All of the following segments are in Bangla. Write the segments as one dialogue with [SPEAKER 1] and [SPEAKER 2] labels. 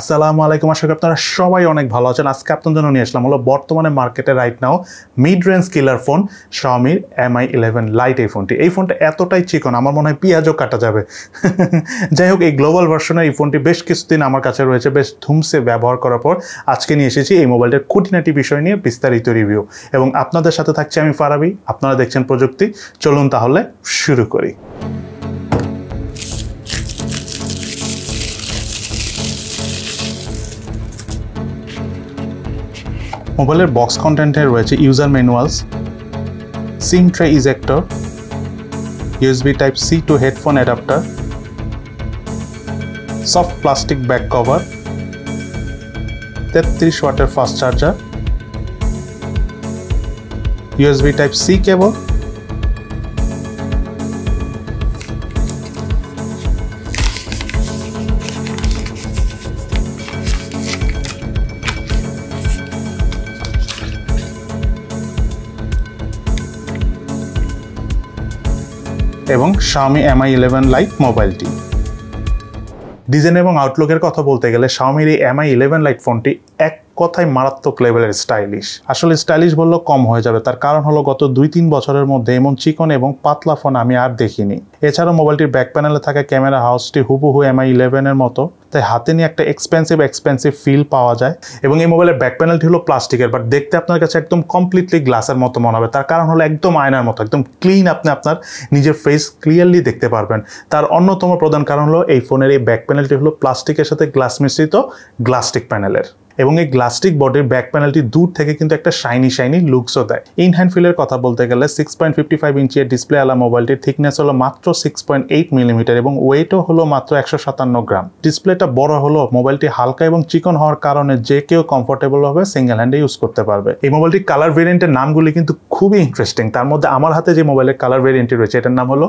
[SPEAKER 1] আসসালামু আলাইকুম আশা করি আপনারা সবাই অনেক ভালো আছেন আজকে আপনার জন্য নিয়ে আসলাম হলো বর্তমানে মার্কেটে right now mid range killer phone শাওমির এমআই ইলেভেন লাইট এই ফোনটি এই ফোনটা এতটাই চিকন আমার মনে হয় পেঁয়াজও কাটা যাবে যাই হোক এই গ্লোবাল ভার্সনে এই ফোনটি বেশ কিছুদিন আমার কাছে রয়েছে বেশ ধুমসে ব্যবহার করার পর আজকে নিয়ে এসেছি এই মোবাইলটার খুঁটিনাটি বিষয় নিয়ে বিস্তারিত রিভিউ এবং আপনাদের সাথে থাকছে আমি ফারাবি আপনারা দেখছেন প্রযুক্তি চলুন তাহলে শুরু করি মোবাইলের বক্স কন্টেন্টে রয়েছে user manuals SIM tray ejector USB type C to headphone adapter soft plastic back cover তেত্রিশ ওয়াটের fast charger USB type C cable এবং শাওমি এমআই ইলেভেন লাইট মোবাইলটি ডিজাইন এবং আউটলুকের কথা বলতে গেলে শাওমির এই এমআই ইলেভেন লাইট ফোনটি এক কথাই মারাত্মক লেভেলের স্টাইলিশ আসলে স্টাইলিশ বললেও কম হয়ে যাবে তার কারণ হলো গত দুই তিন বছরের মধ্যে এমন চিকন এবং পাতলা ফোন আমি আর দেখিনি এছাড়াও মোবাইলটির ব্যাক প্যানেলে থাকা ক্যামেরা হাউসটি হুবহু এমআই ইলেভেনের মতো তাই হাতে নিয়ে একটা এক্সপেন্সিভ এক্সপেন্সিভ ফিল পাওয়া যায় এবং এই মোবাইলের ব্যাক প্যানেলটি হলো প্লাস্টিকের বাট দেখতে আপনার কাছে একদম কমপ্লিটলি গ্লাসের মতো মনে হবে তার কারণ হলো একদম আয়নার মতো একদম ক্লিন আপনি আপনার নিজের ফেস ক্লিয়ারলি দেখতে পারবেন তার অন্যতম প্রধান কারণ হলো এই ফোনের এই ব্যাক প্যানেলটি হলো প্লাস্টিকের সাথে গ্লাস মিশ্রিত গ্লাস্টিক প্যানেলের এবং এই গ্লাস্টিক বডির ব্যাক প্যানেলটি দূর থেকে কিন্তু একটা শাইনি শাইনি লুকসও দেয় ইন হ্যান্ড ফিলের কথা বলতে গেলে সিক্স পয়েন্ট ফিফটি ফাইভ ইঞ্চির ডিসপ্লে আলা মোবাইলটির থিকনেস হলো মাত্র সিক্স পয়েন্ট এইট মিলিমিটার এবং ওয়েটও হলো মাত্র একশো সাতান্ন গ্রাম ডিসপ্লেটা বড় হলো মোবাইলটি হালকা এবং চিকন হওয়ার কারণে যে কেউ কমফোর্টেবল হবে সিঙ্গেল হ্যান্ডে ইউজ করতে পারবে এই মোবাইলটির কালার ভেরিয়েন্টের নামগুলি কিন্তু খুবই ইন্টারেস্টিং তার মধ্যে আমার হাতে যে মোবাইলের কালার ভেরিয়েন্টটি রয়েছে এটার নাম হলো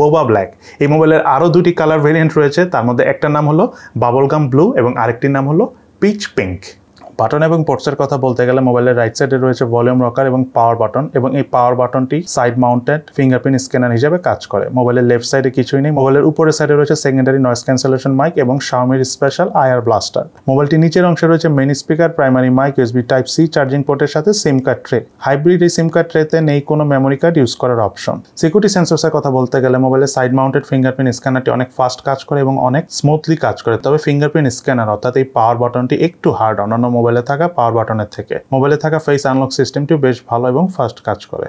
[SPEAKER 1] বোবা ব্ল্যাক এই মোবাইলের আরও দুটি কালার ভেরিয়েন্ট রয়েছে তার মধ্যে একটা নাম হলো বাবলগাম ব্লু এবং আরেকটির নাম হলো Beach pink বাটন এবং পোর্টসের কথা বলতে গেলে মোবাইলের রাইট সাইডে রয়েছে ভলিউম রকার এবং পাওয়ার বাটন এবং এই পাওয়ার বাটনটি সাইড মাউন্টেড ফিঙ্গারপ্রিন্ট স্ক্যানার হিসেবে কাজ করে মোবাইলের লেফট সাইডে কিছুই নেই মোবাইলের উপরের সাইডে রয়েছে সেকেন্ডারি নয়েস ক্যান্সেলেশন মাইক এবং শাওমির স্পেশাল আয়ার ব্লাস্টার মোবাইলটি নিচের অংশে রয়েছে main speaker primary mic USB type C charging পোর্টের সাথে সিম কার্ড ট্রে হাইব্রিড এই সিম কার্ড ট্রেতে নেই কোনো মেমোরি কার্ড ইউজ করার অপশন সিকিউরিটি এর কথা বলতে গেলে মোবাইলের সাইড মাউন্টেড ফিঙ্গারপ্রিন্ট স্ক্যানারটি অনেক ফাস্ট কাজ করে এবং অনেক স্মুথলি কাজ করে তবে ফিঙ্গারপ্রিন্ট স্ক্যানার অর্থাৎ এই পাওয়ার বাটনটি একটু হার্ড অন্যান্য মোবাইল মোবাইলে থাকা পাওয়ার বাটনের থেকে মোবাইলে থাকা ফেস আনলক সিস্টেমটিও বেশ ভালো এবং ফাস্ট কাজ করে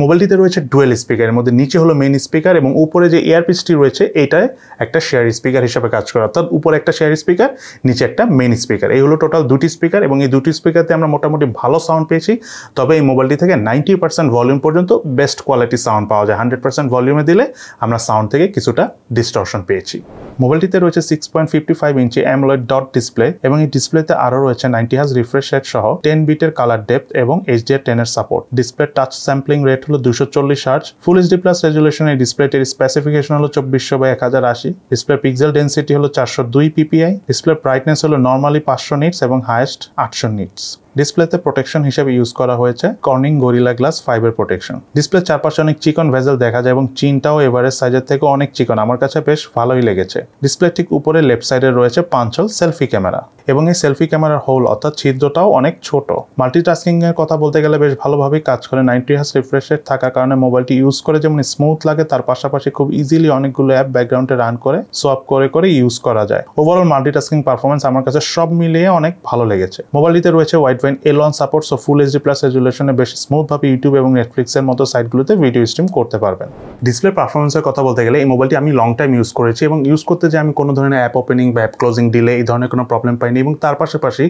[SPEAKER 1] মোবাইলটিতে রয়েছে ডুয়েল স্পিকারের মধ্যে নিচে হলো মেইন স্পিকার এবং উপরে যে এয়ারপিসটি রয়েছে এটায় একটা শেয়ার স্পিকার হিসাবে কাজ করে অর্থাৎ উপরে একটা শেয়ার স্পিকার নিচে একটা মেইন স্পিকার এই হলো টোটাল দুটি স্পিকার এবং এই দুটি স্পিকারতে আমরা মোটামুটি ভালো সাউন্ড পেয়েছি তবে এই মোবাইলটি থেকে নাইনটি পার্সেন্ট ভলিউম পর্যন্ত বেস্ট কোয়ালিটি সাউন্ড পাওয়া যায় হান্ড্রেড পার্সেন্ট ভলিউমে দিলে আমরা সাউন্ড থেকে কিছুটা ডিস্টর্শন পেয়েছি মোবাইলটিতে রয়েছে six point fifty five inch AMOLED dot display এবং এই ডিসপ্লেতে আরও রয়েছে নাইনটি হাজ রিফ্রেশ রেট সহ টেন বিটের কালার ডেপথ এবং এইচডিআর টেন এর support display touch sampling rate হলো দুশো চল্লিশ hertz full HD plus resolution এই ডিসপ্লেটির স্পেসিফিকেশন হলো চব্বিশশো বা এক হাজার আশি ডিসপ্লে পিক্সেল ডেন্সিটি হলো চারশো দুই পিপিআই ডিসপ্লে ব্রাইটনেস হলো নর্মালি পাঁচশো নিটস এবং হায়েস্ট আটশো নিটস ডিসপ্লেতে প্রোটেকশন হিসেবে ইউজ করা হয়েছে Corning Gorilla Glass five protection display চারপাশে অনেক চিকন ভেজেল দেখা যায় এবং চিনটাও এভারেজ সাইজের থেকে অনেক চিকন আমার কাছে বেশ ভালোই লেগেছে ডিসপ্লে ঠিক উপরে লেফট সাইডে রয়েছে পাঞ্চল সেলফি ক্যামেরা এবং এই সেলফি ক্যামেরার হোল অর্থাৎ ছিদ্রটাও অনেক ছোট মাল্টিটাস্কিং এর কথা বলতে গেলে বেশ ভালোভাবে কাজ করে নাইনটি হাস রিফ্রেশ রেট থাকার কারণে মোবাইলটি ইউজ করে যেমন স্মুথ লাগে তার পাশাপাশি খুব ইজিলি অনেকগুলো অ্যাপ ব্যাকগ্রাউন্ডে রান করে সোয়াপ করে করে ইউজ করা যায় ওভারঅল মাল্টিটাস্কিং পারফরমেন্স আমার কাছে সব মিলিয়ে অনেক ভালো লেগেছে মোবাইলটিতে রয়েছে ওয়াইড পাবেন L supports support so full HD plus রেজুলেশনে বেশ স্মুথভাবে ইউটিউব এবং নেটফ্লিক্সের মতো সাইটগুলোতে ভিডিও স্ট্রিম করতে পারবেন ডিসপ্লে পারফরমেন্সের কথা বলতে গেলে এই মোবাইলটি আমি লং টাইম ইউজ করেছি এবং ইউজ করতে যে আমি কোনো ধরনের অ্যাপ ওপেনিং বা অ্যাপ ক্লোজিং ডিলে এই ধরনের কোনো প্রবলেম পাইনি এবং তার পাশাপাশি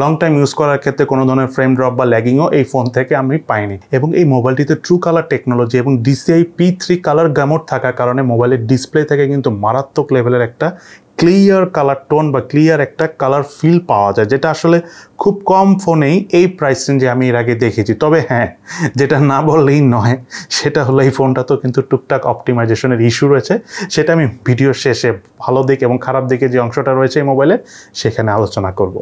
[SPEAKER 1] লং টাইম ইউজ করার ক্ষেত্রে কোনো ধরনের ফ্রেম ড্রপ বা ল্যাগিংও এই ফোন থেকে আমি পাইনি এবং এই মোবাইলটিতে ট্রু কালার টেকনোলজি এবং DCI P three colour gamut থাকার কারণে মোবাইলের ডিসপ্লে থেকে কিন্তু মারাত্মক লেভেলের একটা ক্লিয়ার কালার টোন বা ক্লিয়ার একটা কালার ফিল পাওয়া যায় যেটা আসলে খুব কম ফোনেই এই প্রাইস রেঞ্জে আমি এর আগে দেখেছি তবে হ্যাঁ যেটা না বললেই নয় সেটা হলো এই ফোনটা তো কিন্তু টুকটাক অপটিমাইজেশনের ইস্যু রয়েছে সেটা আমি ভিডিওর শেষে ভালো দিক এবং খারাপ দিকে যে অংশটা রয়েছে এই মোবাইলের সেখানে আলোচনা করব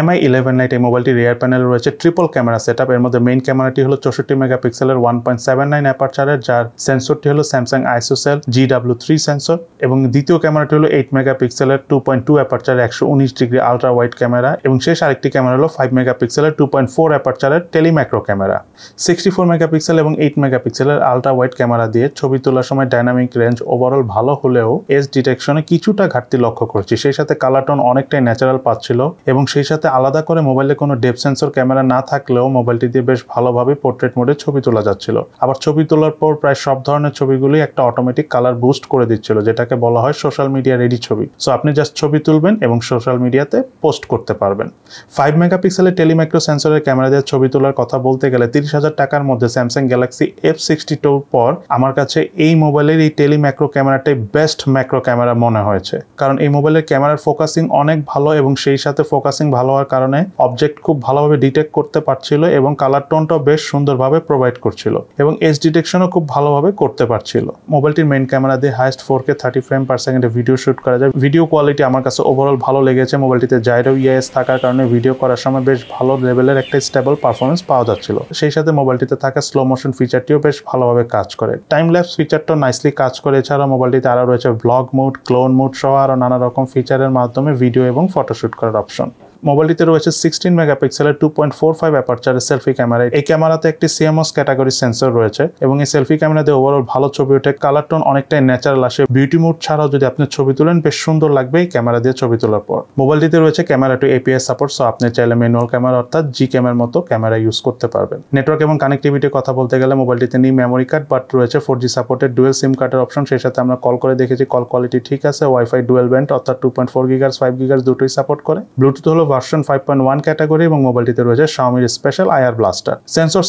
[SPEAKER 1] এমআই ইলেভেন নাইট এই মোবাইলটি রেয়ার প্যানেল রয়েছে ট্রিপল ক্যামেরা সেট এর মধ্যে মেইন ক্যামেরাটি হলো চৌষট্টি মেগাপিক্সেলের ওয়ান পয়েন্ট সেভেন নাইন অ্যাপারচারের যার সেন্সরটি হলো Samsung ISOCELL G W three sensor এবং দ্বিতীয় ক্যামেরাটি হলো এইট মেগাপিক্সেলের টু পয়েন্ট টু অ্যাপারচারের একশো উনিশ ডিগ্রি আলট্রা ওয়াইড ক্যামেরা এবং শেষ আরেকটি ক্যামেরা হলো ফাইভ মেগাপিক্সেলের টু পয়েন্ট ফোর অ্যাপারচারের telemacro camera sixty four megapixel এবং এইট মেগাপিক্সেলের আলট্রা ওয়াইড ক্যামেরা দিয়ে ছবি তোলার সময় ডাইনামিক রেঞ্জ ওভারঅল ভালো হলেও এস ডিটেকশনে কিছুটা ঘাটতি লক্ষ্য করছি সেই সাথে কালার টোন অনেকটাই ন্যাচারাল পাচ্ছিল এবং সেই সাথে আলাদা করে মোবাইলে কোনো ডেপ সেন্সর ক্যামেরা না থাকলেও মোবাইলটি দিয়ে বেশ ভালোভাবে পোর্ট্রেট মোডে ছবি তোলা যাচ্ছিল আবার ছবি তোলার পর প্রায় সব ধরনের ছবিগুলি একটা অটোমেটিক কালার বুস্ট করে দিচ্ছিল যেটাকে বলা হয় সোশ্যাল মিডিয়া রেডি ছবি সো আপনি জাস্ট ছবি তুলবেন এবং সোশ্যাল মিডিয়াতে পোস্ট করতে পারবেন ফাইভ মেগা মেগাপিক্সেলের টেলিমাইক্রো সেন্সরের ক্যামেরা দিয়ে ছবি তোলার কথা বলতে গেলে তিরিশ হাজার টাকার মধ্যে স্যামসাং গ্যালাক্সি এফ সিক্সটি টুর পর আমার কাছে এই মোবাইলের এই টেলিম্যাক্রো ক্যামেরাটাই বেস্ট ম্যাক্রো ক্যামেরা মনে হয়েছে কারণ এই মোবাইলের ক্যামেরার ফোকাসিং অনেক ভালো এবং সেই সাথে ফোকাসিং ভালো হওয়ার কারণে অবজেক্ট খুব ভালোভাবে ডিটেক্ট করতে পারছিল এবং কালার টোনটাও বেশ সুন্দরভাবে প্রোভাইড করছিল এবং এস ডিটেকশনও খুব ভালোভাবে করতে পারছিল মোবাইলটির মেইন ক্যামেরা দিয়ে highest four K thirty frame per সেকেন্ডে ভিডিও শুট করা যায় ভিডিও কোয়ালিটি আমার কাছে ওভারঅল ভালো লেগেছে মোবাইলটিতে জাইরো ইয়েস থাকার কারণে ভিডিও করার সময় বেশ ভালো লেভেলের একটা স্টেবল পারফরমেন্স পাওয়া যাচ্ছিল সেই সাথে মোবাইলটিতে থাকা স্লো মোশন ফিচারটিও বেশ ভালোভাবে কাজ করে টাইম ল্যাপস ফিচারটাও নাইসলি কাজ করে এছাড়া মোবাইলটিতে আরও রয়েছে ব্লগ মুড ক্লোন মুড সহ আরও নানা রকম ফিচারের মাধ্যমে ভিডিও এবং ফটোশ্যুট করার অপশন মোবাইলটিতে রয়েছে সিক্সটিন মেগাপিক্সেলের টু পয়েন্ট ফোর ফাইভ অ্যাপারচারের সেলফি ক্যামেরা এই ক্যামেরাতে একটি সিএমএস ক্যাটাগরি সেন্সর রয়েছে এবং এই সেলফি ক্যামেরাতে ওভারঅল ভালো ছবি ওঠে কালার টোন অনেকটাই ন্যাচারাল আসে বিউটি মুড ছাড়াও যদি আপনি ছবি তুলেন বেশ সুন্দর লাগবে এই ক্যামেরা দিয়ে ছবি তোলার পর মোবাইলটিতে রয়েছে camera two APIs support so আপনি চাইলে ম্যানুয়াল ক্যামেরা অর্থাৎ জি ক্যামের মতো ক্যামেরা ইউজ করতে পারবেন নেটওয়ার্ক এবং কানেক্টিভিটির কথা বলতে গেলে মোবাইলটিতে নিয়ে মেমোরি কার্ড বাট রয়েছে ফোর জি সাপোর্টের ডুয়েল সিম কার্ডের অপশন সেই সাথে আমরা কল করে দেখেছি কল কোয়ালিটি ঠিক আছে ওয়াইফাই ডুয়েল ব্যান্ড অর্থাৎ two point four gigahertz five gigahertz দুটোই সাপোর্ট করে ব্লুটুথ হলো version five point one category এবং মোবাইলটিতে রয়েছে স্বামীর স্পেশাল আয়ার ব্লাস্টার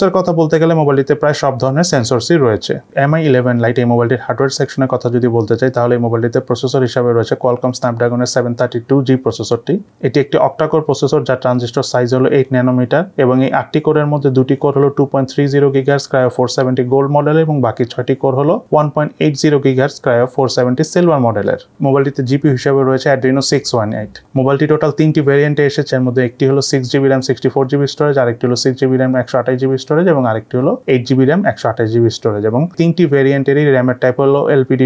[SPEAKER 1] এর কথা বলতে গেলে মোবাইলটিতে প্রায় সব ধরনের সেন্সর্সই রয়েছে এমআই ইলেভেন লাইট এই মোবাইলটির হার্ডওয়্যার সেকশনের কথা যদি বলতে চাই তাহলে এই মোবাইলটিতে প্রসেসর হিসাবে রয়েছে কোয়ালকম স্ন্যাপড্রাগনের সেভেন থার্টি টু জি প্রসেসরটি এটি একটি অক্টাকোর প্রসেসর যার ট্রানজিস্টর সাইজ হলো এইট ন্যানোমিটার এবং এই আটটি কোরের মধ্যে দুটি কোর হলো two point three zero gigahertz Kryo four seventy gold model এবং বাকি ছয়টি কোর হলো one point eight zero gigahertz Kryo four seventy silver মডেলের মোবাইলটিতে জিপি হিসাবে রয়েছে অ্যাড্রিনো সিক্স ওয়ান এইট মোবাইলটি টোটাল তিনটি ভেরিয়েন্ট এসেছে এর মধ্যে একটি হলো six GB RAM sixty four GB storage আরেকটি হলো সিক্স জিবি র্যাম একশো আঠাশ জিবি স্টোরেজ এবং আরেকটি হলো এইট জিবি র্যাম একশো আঠাশ জিবি স্টোরেজ এবং তিনটি ভেরিয়েন্টেরই র্যামের টাইপ হলো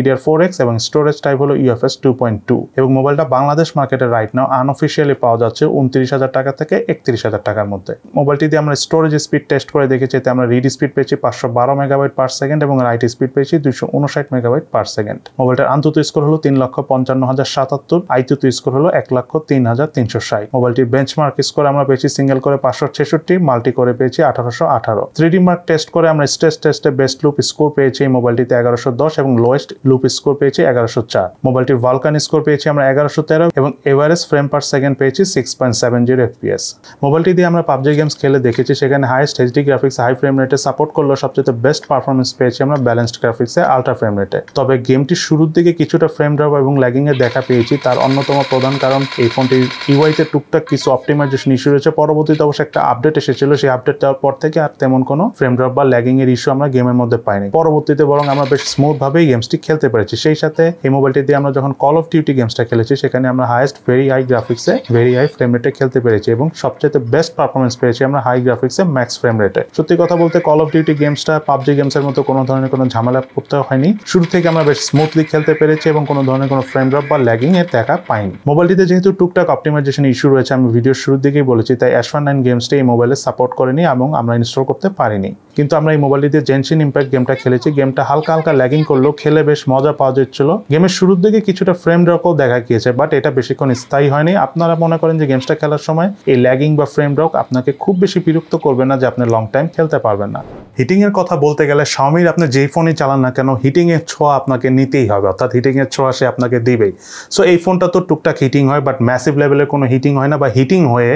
[SPEAKER 1] ডিআর ফোর এক্স এবং স্টোরেজ টাইপ হলো ইউএফএস টু পয়েন্ট টু এবং মোবাইলটা বাংলাদেশ মার্কেটে রাইট নাও আনঅফিসিয়ালি পাওয়া যাচ্ছে উনত্রিশ হাজার টাকা থেকে একত্রিশ হাজার টাকার মধ্যে মোবাইলটি দিয়ে আমরা স্টোরেজ স্পিড টেস্ট করে দেখেছি এতে আমরা রিড স্পিড পেয়েছি পাঁচশো বারো মেগাবাইট পার সেকেন্ড এবং রাইট স্পিড পেয়েছি দুশো উনষাট মেগাবাইট পার সেকেন্ড মোবাইলটার আন্তত স্কোর হলো তিন লক্ষ পঞ্চান্ন হাজার সাতাত্তর আইতুত স্কোর হলো এক লক্ষ তিন হাজার তিনশো ষাট মোবাইল মোবাইলটি বেঞ্চমার্ক স্কোর আমরা পেয়েছি সিঙ্গেল করে পাঁচশো ছেষট্টি মাল্টি করে পেয়েছি আঠারোশো আঠারো থ্রিডি মার্ক টেস্ট করে আমরা স্ট্রেস টেস্টে বেস্ট লুপ স্কোর পেয়েছি এই মোবাইলটিতে এগারোশো দশ এবং লোয়েস্ট লুপ স্কোর পেয়েছি এগারোশো চার মোবাইলটির ভালকান স্কোর পেয়েছি আমরা এগারোশো তেরো এবং এভারেজ ফ্রেম পার সেকেন্ড পেয়েছি six point seven zero FPS মোবাইলটি দিয়ে আমরা পাবজি গেমস খেলে দেখেছি সেখানে highest HD graphics high frame রেটে সাপোর্ট করলো সবচেয়ে বেস্ট পারফরমেন্স পেয়েছি আমরা ব্যালেন্সড গ্রাফিক্সে আলট্রা ফ্রেম রেটে তবে গেমটি শুরুর দিকে কিছুটা ফ্রেম ড্রপ এবং ল্যাগিং এর দেখা পেয়েছি তার অন্যতম প্রধান কারণ এই ফোনটি ইউআইতে টুকটাক টুকটাক কিছু অপটিমাইজেশন ইস্যু রয়েছে পরবর্তীতে অবশ্যই একটা আপডেট এসেছিল সেই আপডেট দেওয়ার পর থেকে আর তেমন কোনো ফ্রেম ড্রপ বা ল্যাগিং এর ইস্যু আমরা গেমের মধ্যে পাইনি পরবর্তীতে বরং আমরা বেশ স্মুথ ভাবেই গেমসটি খেলতে পেরেছি সেই সাথে এই মোবাইলটি দিয়ে আমরা যখন কল অফ ডিউটি গেমসটা খেলেছি সেখানে আমরা হাইয়েস্ট ভেরি হাই গ্রাফিক্সে ভেরি হাই ফ্রেম রেটে খেলতে পেরেছি এবং সবচেয়ে বেস্ট পারফরমেন্স পেয়েছি আমরা হাই গ্রাফিক্সে ম্যাক্স ফ্রেম রেটে সত্যি কথা বলতে কল অফ ডিউটি গেমসটা পাবজি গেমসের মতো কোনো ধরনের কোনো ঝামেলা করতে হয়নি শুরু থেকে আমরা বেশ স্মুথলি খেলতে পেরেছি এবং কোনো ধরনের কোনো ফ্রেম ড্রপ বা ল্যাগিং এর দেখা পাইনি মোবাইলটিতে যেহেতু টুকটাক অপটিমাইজেশন ইস্যু রয়েছে বলেছে আমি ভিডিও শুরুর দিকেই বলেছি তাই অ্যাশ ওয়ান নাইন গেমসটি এই মোবাইলে সাপোর্ট করেনি এবং আমরা ইনস্টল করতে পারিনি কিন্তু আমরা এই মোবাইল দিয়ে জেনশিন ইম্প্যাক্ট গেমটা খেলেছি গেমটা হালকা হালকা ল্যাগিং করলো খেলে বেশ মজা পাওয়া যাচ্ছিল গেমের শুরুর দিকে কিছুটা ফ্রেম ড্রকও দেখা গিয়েছে বাট এটা বেশিক্ষণ স্থায়ী হয়নি আপনারা মনে করেন যে গেমসটা খেলার সময় এই ল্যাগিং বা ফ্রেম ড্রক আপনাকে খুব বেশি বিরক্ত করবে না যে আপনি লং টাইম খেলতে পারবেন না হিটিংয়ের কথা বলতে গেলে স্বামীর আপনি যেই ফোনই চালান না কেন হিটিংয়ের ছোঁয়া আপনাকে নিতেই হবে অর্থাৎ হিটিংয়ের ছোঁয়া সে আপনাকে দিবেই সো এই ফোনটা তো টুকটাক হিটিং হয় বাট ম্যাসিভ লেভেলের কোনো হিটিং হয় না বা হিটিং হয়ে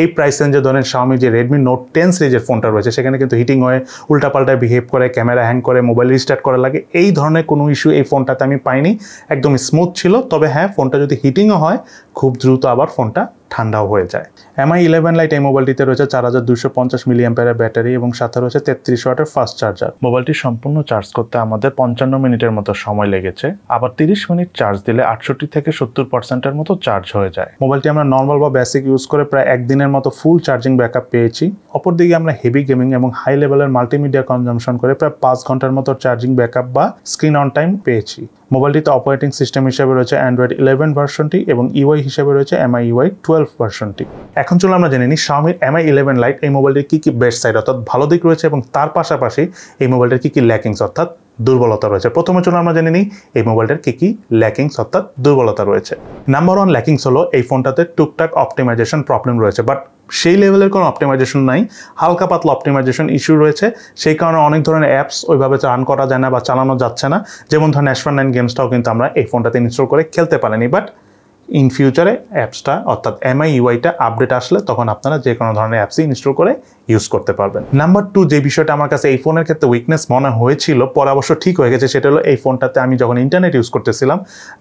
[SPEAKER 1] এই প্রাইস রেঞ্জে ধরেন স্বামী যে রেডমি নোট টেন সিরিজের ফোনটা রয়েছে সেখানে কিন্তু হিটিং হয়ে উল্টাপাল্টা বিহেভ করে ক্যামেরা হ্যাং করে মোবাইল রিস্টার্ট করা লাগে এই ধরনের কোনো ইস্যু এই ফোনটাতে আমি পাইনি একদম স্মুথ ছিল তবে হ্যাঁ ফোনটা যদি হিটিংও হয় খুব দ্রুত আবার ফোনটা ঠান্ডাও হয়ে যায় এমআই ইলেভেন লাইট এই মোবাইলটিতে রয়েছে চার হাজার দুশো পঞ্চাশ মিলিয়াম্পের ব্যাটারি এবং সাথে রয়েছে তেত্রিশ ওয়াটের ফাস্ট চার্জার মোবাইলটি সম্পূর্ণ চার্জ করতে আমাদের পঞ্চান্ন মিনিটের মতো সময় লেগেছে আবার তিরিশ মিনিট চার্জ দিলে আটষট্টি থেকে সত্তর পার্সেন্টের মতো চার্জ হয়ে যায় মোবাইলটি আমরা নর্মাল বা বেসিক ইউজ করে প্রায় একদিনের মতো ফুল চার্জিং ব্যাকআপ পেয়েছি অপরদিকে আমরা হেভি গেমিং এবং হাই লেভেলের মাল্টিমিডিয়া কনজামশন করে প্রায় পাঁচ ঘন্টার মতো চার্জিং ব্যাকআপ বা স্ক্রিন অন টাইম পেয়েছি মোবাইলটিতে অপারেটিং সিস্টেম হিসেবে রয়েছে অ্যান্ড্রয়েড ইলেভেন ভার্সনটি এবং ইউআই e হিসেবে রয়েছে এমআই ওয়াই টুয়েলভ ভার্সনটি এখন চলো আমরা জেনে নিই শাওমির এমআই ইলেভেন লাইট এই মোবাইলটির কী কী বেস্ট সাইড অর্থাৎ ভালো দিক রয়েছে এবং তার পাশাপাশি এই মোবাইলটার কী কী ল্যাকিংস অর্থাৎ দুর্বলতা রয়েছে প্রথমে চলো আমরা জেনে নিই এই মোবাইলটার কী কী ল্যাকিংস অর্থাৎ দুর্বলতা রয়েছে নাম্বার ওয়ান ল্যাকিংস হলো এই ফোনটাতে টুকটাক অপটিমাইজেশন প্রবলেম রয়েছে বাট সেই লেভেলের কোনো অপটিমাইজেশন নাই হালকা পাতলা অপটিমাইজেশন ইস্যু রয়েছে সেই কারণে অনেক ধরনের অ্যাপস ওইভাবে রান করা যায় না বা চালানো যাচ্ছে না যেমন ধর ন্যাশফার নাইন গেমসটাও কিন্তু আমরা এই ফোনটাতে ইনস্টল করে খেলতে পারিনি বাট ইন ফিউচারে অ্যাপসটা অর্থাৎ এমআই ইউআইটা আপডেট আসলে তখন আপনারা যে কোনো ধরনের অ্যাপসই ইনস্টল করে ইউজ করতে পারবেন নাম্বার টু যে বিষয়টা আমার কাছে এই ফোনের ক্ষেত্রে উইকনেস মনে হয়েছিল পরে অবশ্য ঠিক হয়ে গেছে সেটা হলো এই ফোনটাতে আমি যখন ইন্টারনেট ইউজ করতেছিলাম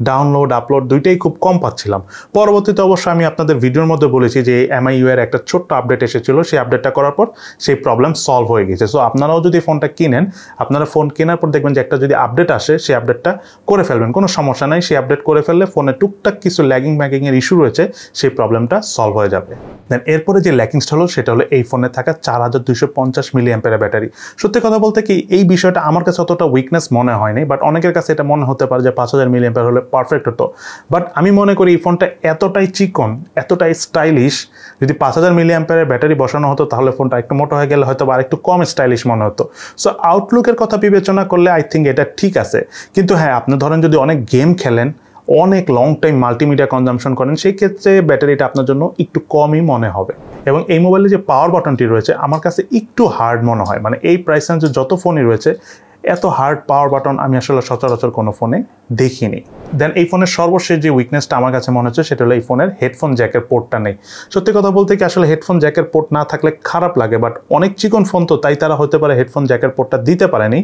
[SPEAKER 1] ডাউনলোড আপলোড দুইটাই খুব কম পাচ্ছিলাম পরবর্তীতে অবশ্য আমি আপনাদের ভিডিওর মধ্যে বলেছি যে এমআইউ এর একটা ছোট্ট আপডেট এসেছিল সেই আপডেটটা করার পর সেই প্রবলেম সলভ হয়ে গেছে সো আপনারাও যদি ফোনটা কিনেন আপনারা ফোন কেনার পর দেখবেন যে একটা যদি আপডেট আসে সেই আপডেটটা করে ফেলবেন কোনো সমস্যা নাই সেই আপডেট করে ফেললে ফোনে টুকটাক কিছু ল্যাগিং এর ইস্যু রয়েছে সেই প্রবলেমটা সলভ হয়ে যাবে দেন এরপরে যে ল্যাকিংসটা হলো সেটা হলো এই ফোনে থাকা চার হাজার দুইশো পঞ্চাশ মিলি অ্যাম্পের ব্যাটারি সত্যি কথা বলতে কি এই বিষয়টা আমার কাছে অতটা উইকনেস মনে হয়নি বাট অনেকের কাছে এটা মনে হতে পারে যে পাঁচ হাজার মিলি অ্যাম্পের হলে পারফেক্ট হতো বাট আমি মনে করি এই ফোনটা এতটাই চিকন এতটাই স্টাইলিশ যদি পাঁচ হাজার মিলি অ্যাম্পের ব্যাটারি বসানো হতো তাহলে ফোনটা একটু মোটা হয়ে গেলে হয়তো আর একটু কম স্টাইলিশ মনে হতো সো আউটলুকের কথা বিবেচনা করলে আই থিঙ্ক এটা ঠিক আছে কিন্তু হ্যাঁ আপনি ধরেন যদি অনেক গেম খেলেন অনেক লং টাইম মাল্টিমিডিয়া কনজামশন করেন সেই ক্ষেত্রে ব্যাটারিটা আপনার জন্য একটু কমই মনে হবে এবং এই মোবাইলে যে পাওয়ার বাটনটি রয়েছে আমার কাছে একটু হার্ড মনে হয় মানে এই প্রাইস রেঞ্জে যত ফোনই রয়েছে এত হার্ড পাওয়ার বাটন আমি আসলে সচরাচর কোনো ফোনে দেখিনি দেন এই ফোনের সর্বশেষ যে উইকনেসটা আমার কাছে মনে হচ্ছে সেটা হলো এই ফোনের হেডফোন জ্যাকের পোর্টটা নেই সত্যি কথা বলতে কি আসলে হেডফোন জ্যাকের পোর্ট না থাকলে খারাপ লাগে বাট অনেক চিকন ফোন তো তাই তারা হতে পারে হেডফোন জ্যাকের পোর্টটা দিতে পারেনি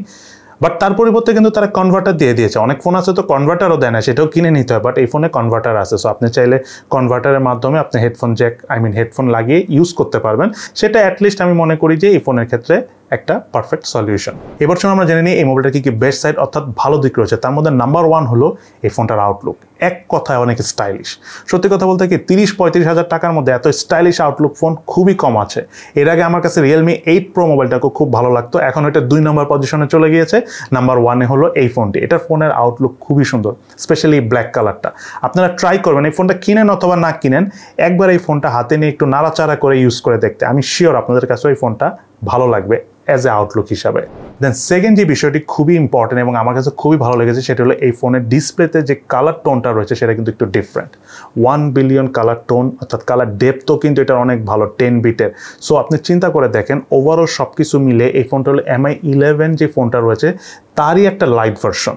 [SPEAKER 1] বাট তার পরিবর্তে কিন্তু তারা কনভার্টার দিয়ে দিয়েছে অনেক ফোন আছে তো কনভার্টারও দেয় না সেটাও কিনে নিতে হয় বাট এই ফোনে কনভার্টার আছে সো আপনি চাইলে কনভার্টারের মাধ্যমে আপনি headphone jack I mean headphone লাগিয়ে ইউজ করতে পারবেন সেটা অ্যাটলিস্ট আমি মনে করি যে এই ফোনের ক্ষেত্রে একটা পারফেক্ট সলিউশন এবার চলুন আমরা জেনে নিই এই মোবাইলটার কি কি বেস্ট সাইড অর্থাৎ ভালো দিক রয়েছে তার মধ্যে নাম্বার ওয়ান হলো এই ফোনটার আউটলুক এক কথায় অনেক স্টাইলিশ সত্যি কথা বলতে কি তিরিশ পঁয়ত্রিশ হাজার টাকার মধ্যে এত স্টাইলিশ আউটলুক ফোন খুবই কম আছে এর আগে আমার কাছে রিয়েলমি এইট প্রো মোবাইলটাকে খুব ভালো লাগতো এখন এটা দুই নম্বর পজিশনে চলে গিয়েছে নাম্বার ওয়ানে হলো এই ফোনটি এটার ফোনের আউটলুক খুবই সুন্দর স্পেশালি ব্ল্যাক কালারটা আপনারা ট্রাই করবেন এই ফোনটা কিনেন অথবা না কিনেন একবার এই ফোনটা হাতে নিয়ে একটু নাড়াচাড়া করে ইউজ করে দেখতে আমি শিওর আপনাদের কাছে ওই ফোনটা ভালো লাগবে অ্যাজ এ আউটলুক হিসাবে দেন সেকেন্ড যে বিষয়টি খুবই ইম্পর্টেন্ট এবং আমার কাছে খুবই ভালো লেগেছে সেটা হলো এই ফোনের ডিসপ্লেতে যে কালার টোনটা রয়েছে সেটা কিন্তু একটু different one billion colour tone অর্থাৎ কালার ডেপথও কিন্তু এটা অনেক ভালো টেন বিটের সো আপনি চিন্তা করে দেখেন ওভারঅল সব কিছু মিলে এই ফোনটা হলো এমআই ইলেভেন যে ফোনটা রয়েছে তারই একটা লাইট ভার্সন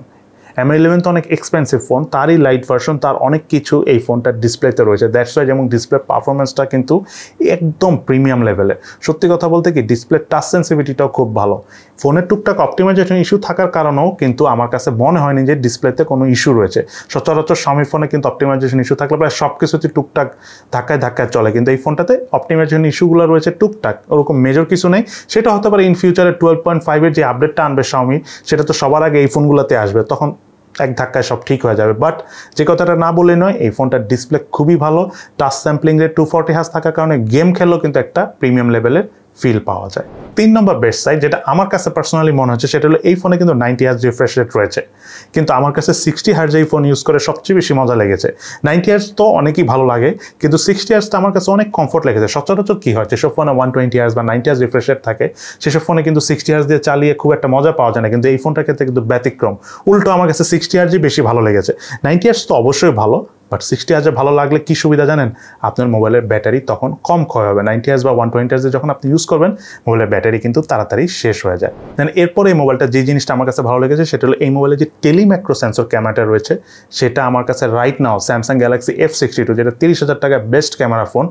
[SPEAKER 1] এম ইলেভেন তো অনেক এক্সপেন্সিভ ফোন তারই লাইট ভার্সন তার অনেক কিছু এই ফোনটার ডিসপ্লেতে রয়েছে দ্যাটস ওয়াই যেমন ডিসপ্লে পারফরমেন্সটা কিন্তু একদম প্রিমিয়াম লেভেলে সত্যি কথা বলতে কি ডিসপ্লে টাচ সেন্সিভিটিটাও খুব ভালো ফোনের টুকটাক অপটিমাইজেশন ইস্যু থাকার কারণেও কিন্তু আমার কাছে মনে হয়নি যে ডিসপ্লেতে কোনো ইস্যু রয়েছে সচরাচর স্বামী ফোনে কিন্তু অপটিমাইজেশন ইস্যু থাকলে প্রায় সব কিছুতে টুকটাক ধাক্কায় ধাক্কায় চলে কিন্তু এই ফোনটাতে অপটিমাইজেশন ইস্যুগুলো রয়েছে টুকটাক ওরকম মেজর কিছু নেই সেটা হতে পারে ইন ফিউচারে টুয়েলভ পয়েন্ট ফাইভের যে আপডেটটা আনবে স্বামী সেটা তো সবার আগে এই ফোনগুলোতে আসবে তখন এক ধাক্কায় সব ঠিক হয়ে যাবে বাট যে কথাটা না বলে নয় এই ফোনটার ডিসপ্লে খুবই ভালো touch sampling rate two forty হাস থাকার কারণে গেম খেললেও কিন্তু একটা প্রিমিয়াম লেভেলের ফিল পাওয়া যায় তিন নম্বর বেস্ট সাইড যেটা আমার কাছে পার্সোনালি মনে হচ্ছে সেটা হলো এই ফোনে কিন্তু নাইনটি হার্জ রিফ্রেশ রেট রয়েছে কিন্তু আমার কাছে সিক্সটি হার্জ এই ফোন ইউজ করে সবচেয়ে বেশি মজা লেগেছে নাইনটি হার্জ তো অনেকই ভালো লাগে কিন্তু সিক্সটি হার্জটা আমার কাছে অনেক কমফোর্ট লেগেছে সচরাচর কী হয় যেসব ফোনে ওয়ান টোয়েন্টি হার্জ বা নাইনটি হার্জ রিফ্রেশ রেট থাকে সেসব ফোনে কিন্তু সিক্সটি হার্জ দিয়ে চালিয়ে খুব একটা মজা পাওয়া যায় না কিন্তু এই ফোনটার ক্ষেত্রে কিন্তু ব্যতিক্রম উল্টো আমার কাছে সিক্সটি হার্জই বেশি ভালো লেগেছে নাইনটি হার্জ তো অবশ্যই ভালো বাট সিক্সটি হাজার ভালো লাগলে কী সুবিধা জানেন আপনার মোবাইলের ব্যাটারি তখন কম ক্ষয় হবে নাইনটি হাজ বা ওয়ান টোয়েন্টি হাজে যখন আপনি ইউজ করবেন মোবাইলের ব্যাটারি কিন্তু তাড়াতাড়ি শেষ হয়ে যায় দেন এরপরে এই মোবাইলটা যে জিনিসটা আমার কাছে ভালো লেগেছে সেটা হলো এই মোবাইলে যে টেলিম্যাক্রো সেন্সর ক্যামেরাটা রয়েছে সেটা আমার কাছে right now Samsung Galaxy F sixty two যেটা তিরিশ হাজার টাকা বেস্ট ক্যামেরা ফোন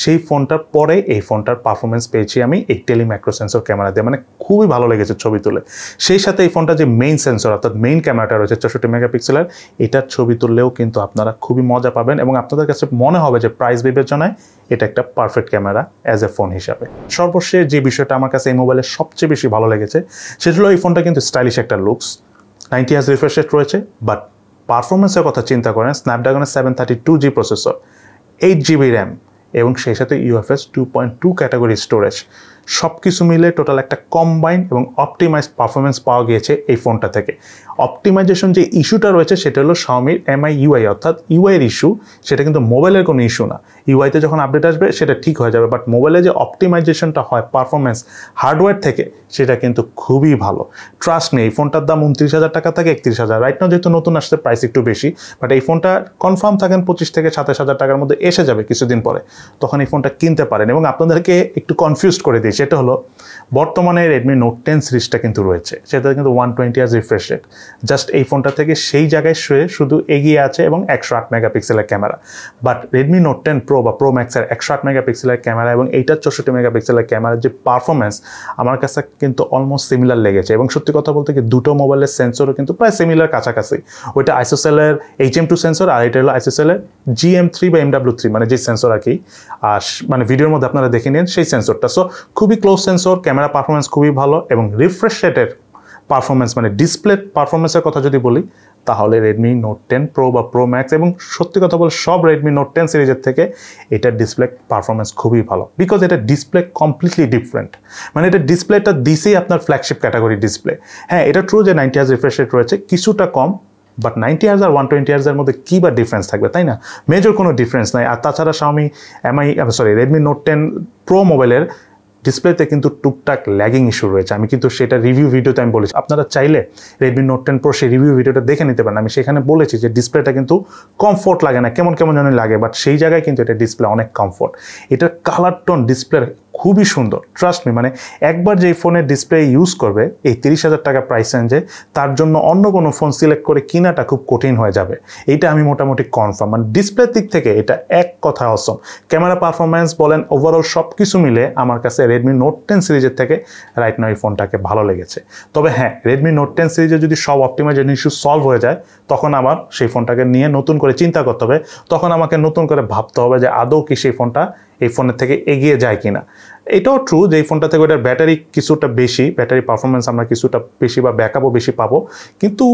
[SPEAKER 1] সেই ফোনটার পরে এই ফোনটার পারফরমেন্স পেয়েছি আমি এই টেলিম্যাক্রো সেন্সর ক্যামেরা দিয়ে মানে খুবই ভালো লেগেছে ছবি তুলে সেই সাথে এই ফোনটা যে মেইন সেন্সর অর্থাৎ মেইন ক্যামেরাটা রয়েছে চৌষট্টি মেগাপিক্সেলের এটার ছবি তুললেও কিন্তু আপনারা খুবই খুবই মজা পাবেন এবং আপনাদের কাছে মনে হবে যে প্রাইস বিবেচনায় এটা একটা perfect camera as a phone হিসাবে সর্বশেষ যে বিষয়টা আমার কাছে এই মোবাইলের সবচেয়ে বেশি ভালো লেগেছে সেটা হলো এই ফোনটা কিন্তু স্টাইলিশ একটা লুকস নাইনটি হাজ রিফ্রেশ রেট রয়েছে বাট পারফরমেন্সের কথা চিন্তা করেন স্ন্যাপড্রাগনের seven thirty two G processor eight GB RAM এবং সেই সাথে UFS two point two category storage সব কিছু মিলে টোটাল একটা কম্বাইন্ড এবং অপটিমাইজ পারফরমেন্স পাওয়া গিয়েছে এই ফোনটা থেকে অপটিমাইজেশন যে ইস্যুটা রয়েছে সেটা হলো শাওমির এমআই ইউআই অর্থাৎ ইউআইয়ের ইস্যু সেটা কিন্তু মোবাইলের কোনো ইস্যু না ইউআইতে যখন আপডেট আসবে সেটা ঠিক হয়ে যাবে বাট মোবাইলে যে অপটিমাইজেশনটা হয় পারফরমেন্স হার্ডওয়্যার থেকে সেটা কিন্তু খুবই ভালো ট্রাস্ট নেই ফোনটার দাম উনত্রিশ হাজার টাকা থাকে একত্রিশ হাজার রাইট নাও যেহেতু নতুন আসছে প্রাইস একটু বেশি বাট এই ফোনটা কনফার্ম থাকেন পঁচিশ থেকে সাতাশ হাজার টাকার মধ্যে এসে যাবে কিছুদিন পরে তখন এই ফোনটা কিনতে পারেন এবং আপনাদেরকে একটু কনফিউজ করে দিই সেটা হলো বর্তমানে রেডমি নোট টেন সিরিজটা কিন্তু রয়েছে সেটা কিন্তু ওয়ান টোয়েন্টি আজ রিফ্রেশ রেট জাস্ট এই ফোনটা থেকে সেই জায়গায় শুয়ে শুধু এগিয়ে আছে এবং একশো আট মেগাপিক্সেলের camera but Redmi Note ten Pro বা প্রো ম্যাক্সের একশো আট মেগাপিক্সেলের ক্যামেরা এবং এইটার চৌষট্টি মেগাপিক্সেলের ক্যামেরার যে পারফরমেন্স আমার কাছে কিন্তু অলমোস্ট সিমিলার লেগেছে এবং সত্যি কথা বলতে কি দুটো মোবাইলের সেন্সরও কিন্তু প্রায় সিমিলার কাছাকাছি ওইটা আইসোসেলের এইচ এম টু সেন্সর আর এটা হলো আইসোসেলের জি এম থ্রি বা এমডাব্লিউ থ্রি মানে যে সেন্সর আর কি আর মানে ভিডিওর মধ্যে আপনারা দেখে নিন সেই সেন্সরটা সো খুবই ক্লোজ সেন্সর ক্যামেরা পারফরমেন্স খুবই ভালো এবং রিফ্রেশ রেটের পারফরমেন্স মানে ডিসপ্লে পারফরমেন্সের কথা যদি বলি তাহলে রেডমি নোট টেন প্রো বা প্রো ম্যাক্স এবং সত্যি কথা বলে সব রেডমি নোট টেন সিরিজের থেকে এটার ডিসপ্লে পারফরমেন্স খুবই ভালো বিকজ এটা ডিসপ্লে কমপ্লিটলি ডিফারেন্ট মানে এটা ডিসপ্লেটা দিছেই আপনার ফ্ল্যাগশিপ ক্যাটাগরি ডিসপ্লে হ্যাঁ এটা ট্রু যে নাইনটি হার্স রিফ্রেশ রেট রয়েছে কিছুটা কম বাট নাইনটি হার্জ আর ওয়ান টোয়েন্টি হার্সের মধ্যে কী বা ডিফারেন্স থাকবে তাই না মেজর কোনো ডিফারেন্স নাই আর তাছাড়া Xiaomi Mi sorry Redmi Note ten Pro মোবাইলের ডিসপ্লেতে কিন্তু টুকটাক ল্যাগিং ইস্যু রয়েছে আমি কিন্তু সেটা রিভিউ ভিডিওতে আমি বলেছি আপনারা চাইলে রেডমি নোট টেন প্রো সেই রিভিউ ভিডিওটা দেখে নিতে পারেন আমি সেখানে বলেছি যে ডিসপ্লেটা কিন্তু কমফোর্ট লাগে না কেমন কেমন যেন লাগে বাট সেই জায়গায় কিন্তু এটা ডিসপ্লে অনেক কমফোর্ট এটার কালার টোন ডিসপ্লের খুবই সুন্দর ট্রাস্ট মি মানে একবার যে ফোনের ডিসপ্লে ইউজ করবে এই তিরিশ হাজার টাকা প্রাইস রেঞ্জে তার জন্য অন্য কোনো ফোন সিলেক্ট করে কেনাটা খুব কঠিন হয়ে যাবে এটা আমি মোটামুটি কনফার্ম মানে ডিসপ্লের দিক থেকে এটা এক কথা অসম ক্যামেরা পারফরমেন্স বলেন ওভারঅল সব কিছু মিলে আমার কাছে রেডমি নোট টেন সিরিজের থেকে রাইট নয় এই ফোনটাকে ভালো লেগেছে তবে হ্যাঁ রেডমি নোট টেন সিরিজে যদি সব অপটিমাইজেশন ইস্যু সলভ হয়ে যায় তখন আমার সেই ফোনটাকে নিয়ে নতুন করে চিন্তা করতে হবে তখন আমাকে নতুন করে ভাবতে হবে যে আদৌ কি সেই ফোনটা এই ফোনের থেকে এগিয়ে যায় কিনা এটাও ট্রু যে এই ফোনটা থেকে ওটার ব্যাটারি কিছুটা বেশি ব্যাটারি পারফরমেন্স আমরা কিছুটা বেশি বা ব্যাকআপও বেশি পাবো কিন্তু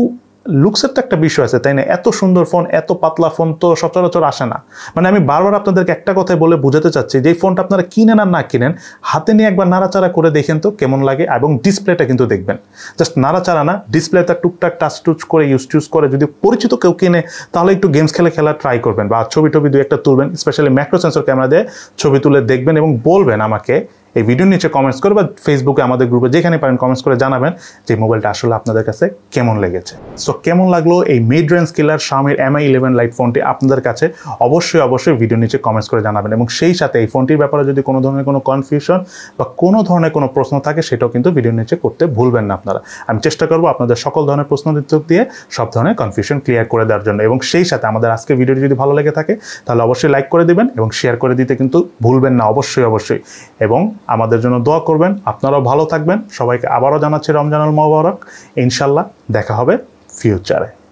[SPEAKER 1] লুকসের তো একটা বিষয় আছে তাই না এত সুন্দর ফোন এত পাতলা ফোন তো সচরাচর আসে না মানে আমি বারবার আপনাদেরকে একটা কথাই বলে বুঝাতে চাচ্ছি যে ফোনটা আপনারা কিনেন আর না কিনেন হাতে নিয়ে একবার নাড়াচাড়া করে দেখেন তো কেমন লাগে এবং ডিসপ্লেটা কিন্তু দেখবেন জাস্ট নাড়াচাড়া না ডিসপ্লেটা টুকটাক টাচ টুচ করে ইউজ টুজ করে যদি পরিচিত কেউ কিনে তাহলে একটু গেমস খেলে খেলা ট্রাই করবেন বা ছবি টবি দু একটা তুলবেন স্পেশালি ম্যাক্রো সেন্সর ক্যামেরা দিয়ে ছবি তুলে দেখবেন এবং বলবেন আমাকে এই ভিডিওর নিচে কমেন্টস করে বা ফেসবুকে আমাদের গ্রুপে যেখানে পারেন কমেন্টস করে জানাবেন যে মোবাইলটা আসলে আপনাদের কাছে কেমন লেগেছে সো কেমন লাগলো এই মিড রেঞ্জ কিলার শামির এমআই ইলেভেন লাইট ফোনটি আপনাদের কাছে অবশ্যই অবশ্যই ভিডিও নিচে কমেন্টস করে জানাবেন এবং সেই সাথে এই ফোনটির ব্যাপারে যদি কোনো ধরনের কোনো কনফিউশন বা কোনো ধরনের কোনো প্রশ্ন থাকে সেটাও কিন্তু ভিডিও নিচে করতে ভুলবেন না আপনারা আমি চেষ্টা করবো আপনাদের সকল ধরনের প্রশ্ন উত্তর দিয়ে সব ধরনের কনফিউশন ক্লিয়ার করে দেওয়ার জন্য এবং সেই সাথে আমাদের আজকে ভিডিওটি যদি ভালো লেগে থাকে তাহলে অবশ্যই লাইক করে দেবেন এবং শেয়ার করে দিতে কিন্তু ভুলবেন না অবশ্যই অবশ্যই এবং আমাদের জন্য দোয়া করবেন আপনারাও ভালো থাকবেন সবাইকে আবারও জানাচ্ছি রমজানুল মোবারক ইনশাল্লাহ দেখা হবে ফিউচারে